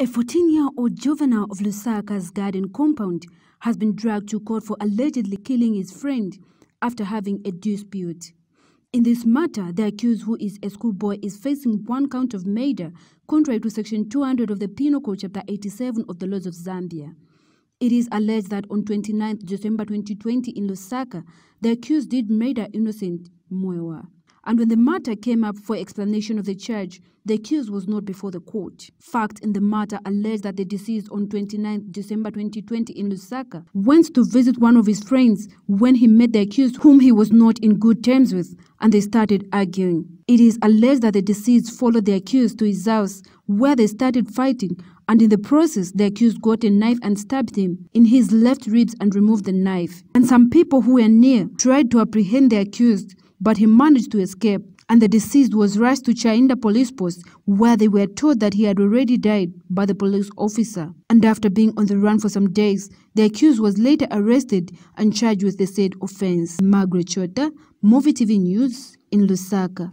A 14-year-old juvenile of Lusaka's garden compound has been dragged to court for allegedly killing his friend after having a dispute. In this matter, the accused, who is a schoolboy, is facing one count of murder, contrary to Section 200 of the Penal Code, Chapter 87 of the Laws of Zambia. It is alleged that on 29 December 2020 in Lusaka, the accused did murder innocent Mwewa. And when the matter came up for explanation of the charge, the accused was not before the court. Facts in the matter alleged that the deceased on 29 December 2020 in Lusaka went to visit one of his friends when he met the accused whom he was not in good terms with and they started arguing. It is alleged that the deceased followed the accused to his house where they started fighting and in the process the accused got a knife and stabbed him in his left ribs and removed the knife. And some people who were near tried to apprehend the accused but he managed to escape, and the deceased was rushed to Chainda police post, where they were told that he had already died by the police officer. And after being on the run for some days, the accused was later arrested and charged with the said offense. Margaret Chota, Movie TV News in Lusaka.